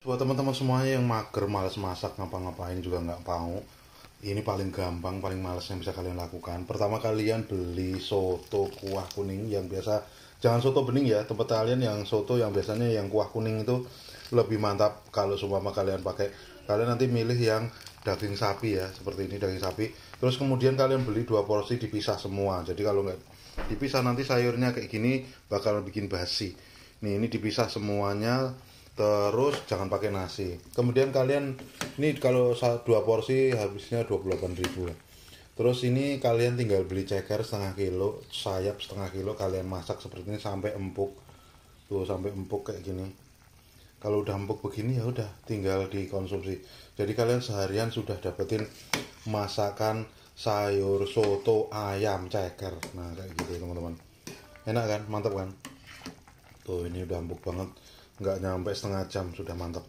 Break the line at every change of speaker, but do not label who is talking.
buat teman-teman semuanya yang mager males masak ngapa-ngapain juga nggak mau ini paling gampang paling males yang bisa kalian lakukan pertama kalian beli soto kuah kuning yang biasa jangan soto bening ya tempat kalian yang soto yang biasanya yang kuah kuning itu lebih mantap kalau semua kalian pakai kalian nanti milih yang daging sapi ya seperti ini daging sapi terus kemudian kalian beli dua porsi dipisah semua jadi kalau nggak dipisah nanti sayurnya kayak gini bakal bikin basi nih ini dipisah semuanya terus jangan pakai nasi kemudian kalian ini kalau dua porsi habisnya 28.000 terus ini kalian tinggal beli ceker setengah kilo sayap setengah kilo kalian masak seperti ini sampai empuk tuh sampai empuk kayak gini kalau udah empuk begini ya udah tinggal dikonsumsi jadi kalian seharian sudah dapetin masakan sayur soto ayam ceker nah kayak gitu teman-teman enak kan mantap kan tuh ini udah empuk banget nggak nyampe setengah jam sudah mantap